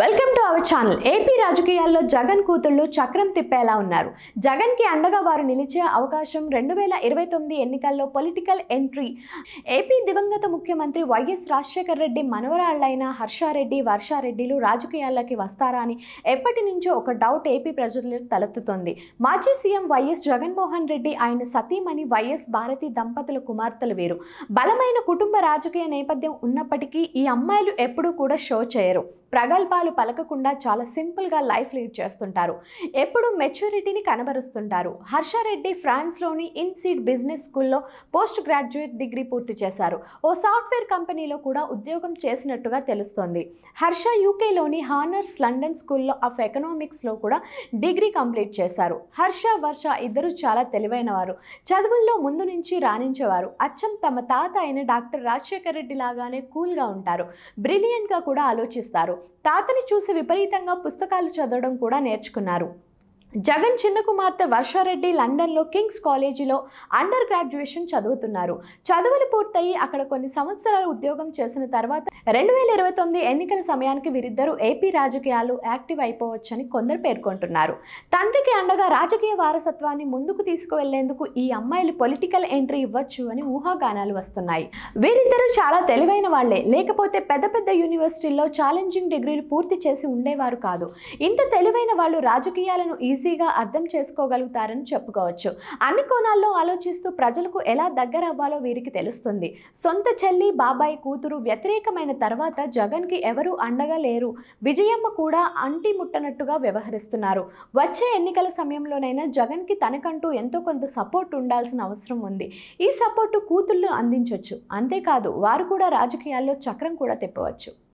welcome to our channel AP Jagan జగన్ కూతుళ్ళు చక్రం తిప్పేలా ఉన్నారు జగన్కి అండగా వారు నిలిచే అవకాశం రెండు వేల ఇరవై తొమ్మిది ఎన్నికల్లో పొలిటికల్ ఎంట్రీ ఏపీ దివంగత ముఖ్యమంత్రి వైఎస్ రాజశేఖర్ రెడ్డి మనవరాళ్లైన హర్షారెడ్డి వర్షారెడ్డిలు రాజకీయాల్లోకి వస్తారా అని ఎప్పటి నుంచో ఒక డౌట్ ఏపీ ప్రజలు తలెత్తుతోంది మాజీ సీఎం వైఎస్ జగన్మోహన్ రెడ్డి ఆయన సతీమణి వైఎస్ భారతి దంపతుల కుమార్తెలు వేరు బలమైన కుటుంబ రాజకీయ నేపథ్యం ఉన్నప్పటికీ ఈ అమ్మాయిలు ఎప్పుడూ కూడా షో చేయరు ప్రగల్భ జవాబాలు పలకకుండా చాలా సింపుల్గా లైఫ్ లీడ్ చేస్తుంటారు ఎప్పుడు మెచ్యూరిటీని కనబరుస్తుంటారు హర్షారెడ్డి ఫ్రాన్స్లోని ఇన్సీడ్ బిజినెస్ స్కూల్లో పోస్ట్ గ్రాడ్యుయేట్ డిగ్రీ పూర్తి చేశారు ఓ సాఫ్ట్వేర్ కంపెనీలో కూడా ఉద్యోగం చేసినట్టుగా తెలుస్తోంది హర్ష యూకేలోని హానర్స్ లండన్ స్కూల్లో ఆఫ్ ఎకనామిక్స్లో కూడా డిగ్రీ కంప్లీట్ చేశారు హర్ష వర్ష ఇద్దరు చాలా తెలివైన వారు చదువుల్లో ముందు నుంచి రాణించేవారు అచ్చం తమ తాత అయిన డాక్టర్ రాజశేఖర్ రెడ్డి లాగానే కూల్గా ఉంటారు బ్రిలియంట్గా కూడా ఆలోచిస్తారు తాత అతని చూసి విపరీతంగా పుస్తకాలు చదవడం కూడా నేర్చుకున్నారు జగన్ చిన్న కుమార్తె వర్షారెడ్డి లండన్లో కింగ్స్ కాలేజీలో అండర్ గ్రాడ్యుయేషన్ చదువుతున్నారు చదువులు పూర్తయి అక్కడ కొన్ని సంవత్సరాలు ఉద్యోగం చేసిన తర్వాత రెండు వేల ఇరవై తొమ్మిది ఎన్నికల సమయానికి వీరిద్దరూ ఏపీ రాజకీయాలు యాక్టివ్ అయిపోవచ్చని కొందరు పేర్కొంటున్నారు తండ్రికి అండగా రాజకీయ వారసత్వాన్ని ముందుకు తీసుకువెళ్లేందుకు ఈ అమ్మాయిలు పొలిటికల్ ఎంట్రీ ఇవ్వచ్చు అని ఊహాగానాలు వస్తున్నాయి వీరిద్దరూ చాలా తెలివైన వాళ్లే లేకపోతే పెద్ద పెద్ద యూనివర్సిటీల్లో ఛాలెంజింగ్ డిగ్రీలు పూర్తి చేసి ఉండేవారు కాదు ఇంత తెలివైన వాళ్ళు రాజకీయాలను ఈజీ ఈజీగా అర్థం చేసుకోగలుగుతారని చెప్పుకోవచ్చు అన్ని కోణాల్లో ఆలోచిస్తూ ప్రజలకు ఎలా దగ్గర అవ్వాలో వీరికి తెలుస్తుంది సొంత చెల్లి బాబాయ్ కూతురు వ్యతిరేకమైన తర్వాత జగన్కి ఎవరూ అండగా లేరు విజయమ్మ కూడా అంటి ముట్టనట్టుగా వ్యవహరిస్తున్నారు వచ్చే ఎన్నికల సమయంలోనైనా జగన్కి తనకంటూ ఎంతో కొంత సపోర్ట్ ఉండాల్సిన అవసరం ఉంది ఈ సపోర్టు కూతుళ్ళు అందించవచ్చు అంతేకాదు వారు కూడా రాజకీయాల్లో చక్రం కూడా తిప్పవచ్చు